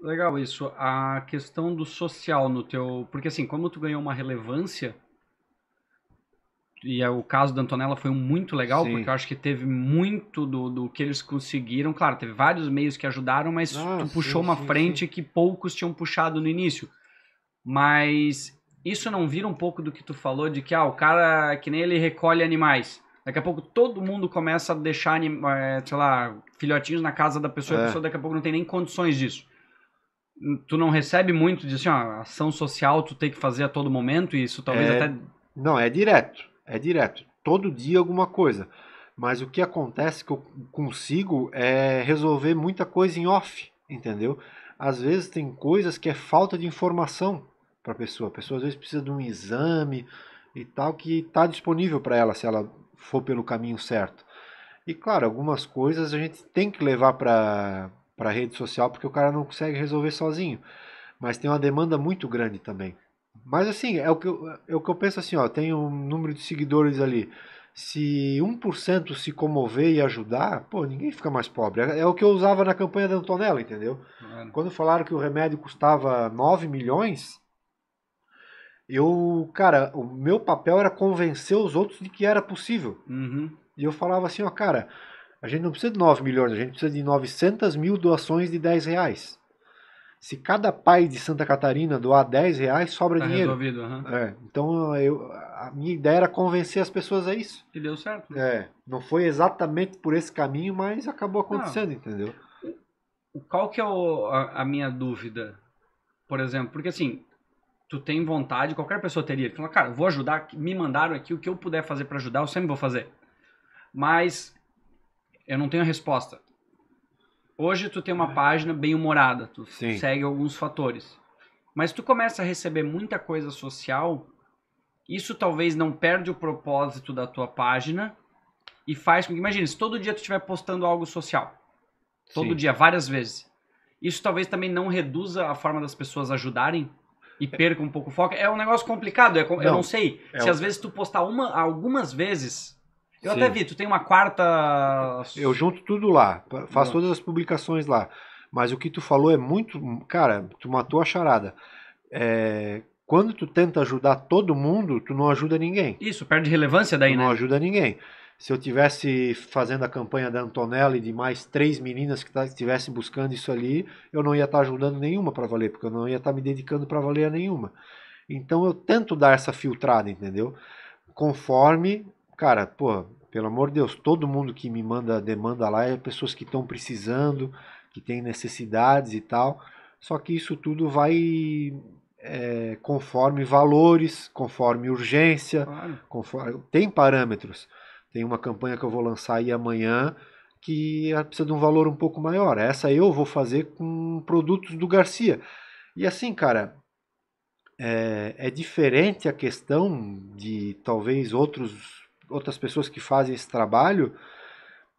Legal isso. A questão do social no teu. Porque assim, como tu ganhou uma relevância, e é o caso da Antonella foi muito legal, Sim. porque eu acho que teve muito do, do que eles conseguiram. Claro, teve vários meios que ajudaram, mas ah, tu puxou sim, uma sim, frente sim. que poucos tinham puxado no início. Mas isso não vira um pouco do que tu falou de que ah, o cara que nem ele recolhe animais. Daqui a pouco todo mundo começa a deixar, eh, sei lá, filhotinhos na casa da pessoa é. e a é. pessoa daqui a pouco não tem nem condições disso tu não recebe muito de assim, ó, ação social tu tem que fazer a todo momento e isso talvez é, até não é direto, é direto, todo dia alguma coisa. Mas o que acontece que eu consigo é resolver muita coisa em off, entendeu? Às vezes tem coisas que é falta de informação para a pessoa. A pessoa às vezes precisa de um exame e tal que está disponível para ela se ela for pelo caminho certo. E claro, algumas coisas a gente tem que levar para para rede social porque o cara não consegue resolver sozinho. Mas tem uma demanda muito grande também. Mas assim, é o que eu, é o que eu penso assim, ó, tem um número de seguidores ali. Se 1% se comover e ajudar, pô, ninguém fica mais pobre. É, é o que eu usava na campanha da Antonella, entendeu? Mano. Quando falaram que o remédio custava 9 milhões, eu, cara, o meu papel era convencer os outros de que era possível. Uhum. E eu falava assim, ó, cara, a gente não precisa de 9 milhões, a gente precisa de 900 mil doações de 10 reais. Se cada pai de Santa Catarina doar 10 reais, sobra tá dinheiro. Resolvido, uhum. é, então eu, a minha ideia era convencer as pessoas a isso. E deu certo. Né? É, não foi exatamente por esse caminho, mas acabou acontecendo, não. entendeu? Qual que é o, a, a, minha dúvida? Por exemplo, porque assim, tu tem vontade, qualquer pessoa teria. Fala, cara, vou ajudar, me mandaram aqui, o que eu puder fazer para ajudar, eu sempre vou fazer. Mas eu não tenho a resposta. Hoje tu tem uma é. página bem humorada, tu Sim. segue alguns fatores. Mas tu começa a receber muita coisa social, isso talvez não perde o propósito da tua página e faz com que, imagina, se todo dia tu estiver postando algo social, todo Sim. dia, várias vezes, isso talvez também não reduza a forma das pessoas ajudarem e é. perca um pouco o foco. É um negócio complicado, é, não, eu não sei. É se um... às vezes tu postar uma, algumas vezes, eu Sim. até vi, tu tem uma quarta. Eu junto tudo lá, faço todas as publicações lá. Mas o que tu falou é muito. Cara, tu matou a charada. É, quando tu tenta ajudar todo mundo, tu não ajuda ninguém. Isso, perde relevância daí, tu né? Não ajuda ninguém. Se eu tivesse fazendo a campanha da Antonella e de mais três meninas que tá, estivessem buscando isso ali, eu não ia estar tá ajudando nenhuma para valer, porque eu não ia estar tá me dedicando para valer a nenhuma. Então eu tento dar essa filtrada, entendeu? Conforme cara, pô, pelo amor de Deus, todo mundo que me manda demanda lá é pessoas que estão precisando, que têm necessidades e tal. Só que isso tudo vai é, conforme valores, conforme urgência, claro. conforme, tem parâmetros. Tem uma campanha que eu vou lançar aí amanhã que precisa de um valor um pouco maior. Essa eu vou fazer com produtos do Garcia. E assim, cara, é, é diferente a questão de talvez outros outras pessoas que fazem esse trabalho,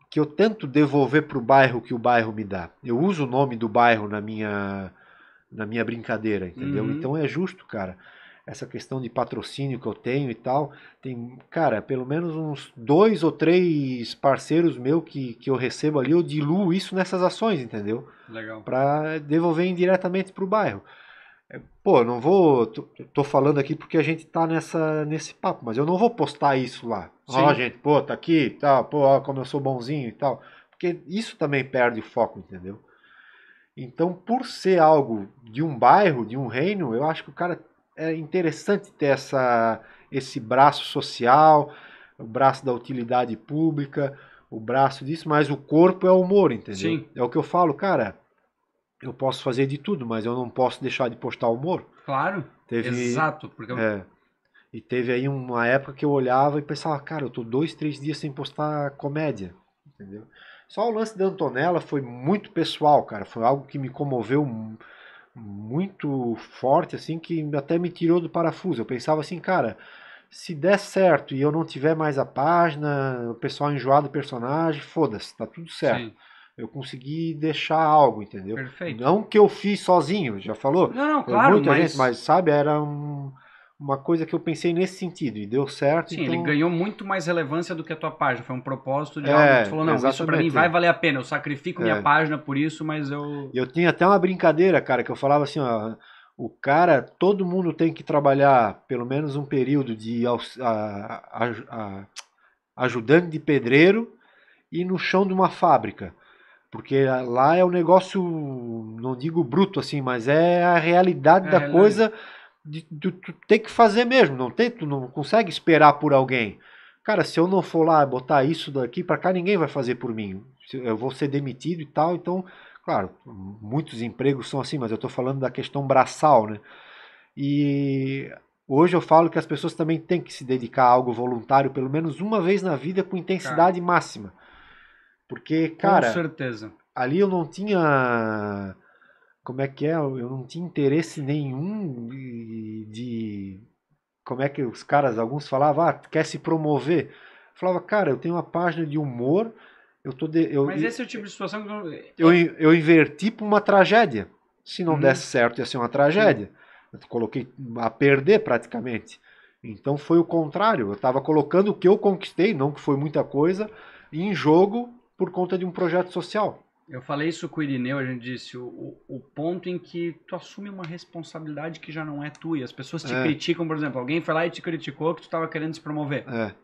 que eu tento devolver para o bairro que o bairro me dá. Eu uso o nome do bairro na minha, na minha brincadeira, entendeu? Uhum. Então é justo, cara. Essa questão de patrocínio que eu tenho e tal, tem, cara, pelo menos uns dois ou três parceiros meu que, que eu recebo ali, eu diluo isso nessas ações, entendeu? Legal. Para devolver indiretamente para o bairro. É, pô, não vou. Tô, tô, falando aqui porque a gente tá nessa, nesse papo, mas eu não vou postar isso lá. Ó, gente, pô, tá aqui tal, pô, ó, como eu sou bonzinho e tal. Porque isso também perde o foco, entendeu? Então, por ser algo de um bairro, de um reino, eu acho que o cara é interessante ter essa, esse braço social, o braço da utilidade pública, o braço disso, mas o corpo é o humor, entendeu? Sim. É o que eu falo, cara eu posso fazer de tudo, mas eu não posso deixar de postar humor. Claro. Teve, exato, porque é, e teve aí uma época que eu olhava e pensava, cara, eu tô dois, três dias sem postar comédia, entendeu? Só o lance da Antonella foi muito pessoal, cara, foi algo que me comoveu muito forte, assim, que até me tirou do parafuso. Eu pensava assim, cara, se der certo e eu não tiver mais a página, o pessoal enjoado, do personagem, foda-se, tá tudo certo. Sim eu consegui deixar algo, entendeu? Perfeito. Não que eu fiz sozinho, já falou? Não, não claro, muita mas... Gente, mas sabe, era um, uma coisa que eu pensei nesse sentido e deu certo. Sim, então... ele ganhou muito mais relevância do que a tua página. Foi um propósito de é, algo que falou, não, exatamente. isso pra mim vai valer a pena, eu sacrifico é. minha página por isso, mas eu... Eu tinha até uma brincadeira, cara, que eu falava assim, ó... O cara, todo mundo tem que trabalhar pelo menos um período de a, a, a, ajudante de pedreiro e no chão de uma fábrica. Porque lá é um negócio, não digo bruto assim, mas é a realidade é, da coisa de, de, tu ter que fazer mesmo, não tem, tu não consegue esperar por alguém. Cara, se eu não for lá botar isso daqui para cá, ninguém vai fazer por mim. Eu vou ser demitido e tal, então, claro, muitos empregos são assim, mas eu estou falando da questão braçal, né? E Hoje eu falo que as pessoas também têm que se dedicar a algo voluntário pelo menos uma vez na vida com intensidade claro. máxima. Porque, cara. Com certeza. Ali eu não tinha. Como é que é? Eu não tinha interesse nenhum de. de como é que os caras, alguns falavam, ah, quer se promover. Eu falava, cara, eu tenho uma página de humor. Eu tô de, eu, Mas esse é o tipo de situação que. É, é eu, eu, inverti para uma tragédia. Se não uhum. desse certo, ia ser uma tragédia. Sim. Eu coloquei a perder praticamente. Então foi o contrário. Eu estava colocando o que eu conquistei, não que foi muita coisa, em jogo por conta de um projeto social. Eu falei isso com o Irineu, a gente disse, o, o ponto em que tu assume uma responsabilidade que já não é tua. E as pessoas te é. criticam, por exemplo, alguém foi lá e te criticou que tu estava querendo se promover. É.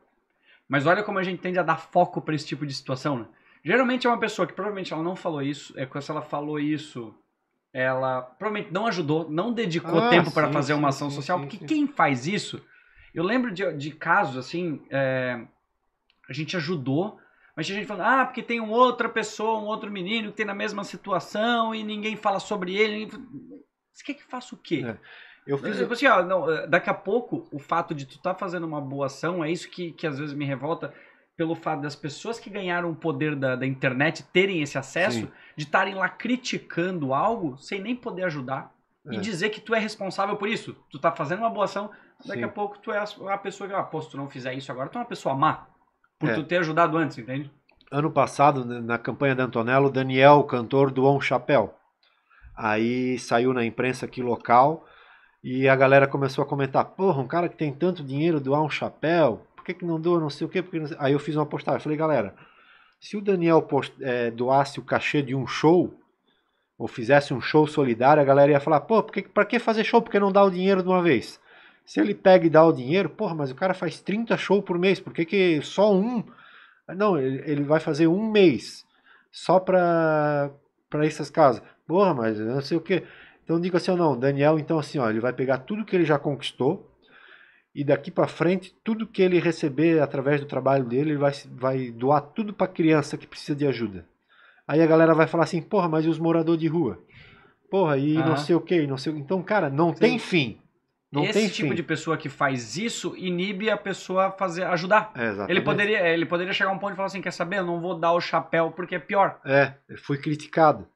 Mas olha como a gente tende a dar foco para esse tipo de situação, né? Geralmente é uma pessoa que provavelmente ela não falou isso, é que se ela falou isso, ela provavelmente não ajudou, não dedicou ah, tempo para fazer uma ação sim, social, sim, porque sim. quem faz isso, eu lembro de, de casos assim, é, a gente ajudou mas a gente falando, ah, porque tem outra pessoa, um outro menino que tem na mesma situação e ninguém fala sobre ele. Você quer que faça o quê? É. Eu fiz. Eu, assim, ó, não, eh, daqui a pouco, o fato de tu estar tá fazendo uma boa ação, é isso que, que às vezes me revolta, pelo fato das pessoas que ganharam o poder da, da internet terem esse acesso, Sim. de estarem lá criticando algo sem nem poder ajudar. É. E dizer que tu é responsável por isso. Tu tá fazendo uma boa ação, daqui Sim. a pouco tu é a, a pessoa que, ah, pô, se tu não fizer isso agora, tu é uma pessoa má por é. tu ter ajudado antes, entende? Ano passado, na campanha da Antonello, o Daniel, cantor, doou um chapéu. Aí saiu na imprensa aqui local e a galera começou a comentar: porra, um cara que tem tanto dinheiro doar um chapéu, por que, que não doa não sei o quê? Porque Aí eu fiz uma postagem. Falei, galera, se o Daniel post... é, doasse o cachê de um show, ou fizesse um show solidário, a galera ia falar: pô, porque, pra que fazer show? Porque não dá o dinheiro de uma vez. Se ele pega e dá o dinheiro, porra, mas o cara faz 30 shows por mês, por que, que só um? Não, ele, ele vai fazer um mês só para essas casas. Porra, mas não sei o que. Então digo assim, não, Daniel, então assim, ó, ele vai pegar tudo que ele já conquistou e daqui para frente tudo que ele receber através do trabalho dele, ele vai, vai doar tudo para criança que precisa de ajuda. Aí a galera vai falar assim, porra, mas e os moradores de rua? Porra, e não sei o que, não sei. Então, cara, não Sim. tem fim. Não Esse tipo fim. de pessoa que faz isso inibe a pessoa a fazer ajudar. É, ele poderia é, ele poderia chegar a um ponto e falar assim, quer saber, eu não vou dar o chapéu porque é pior. É, fui criticado.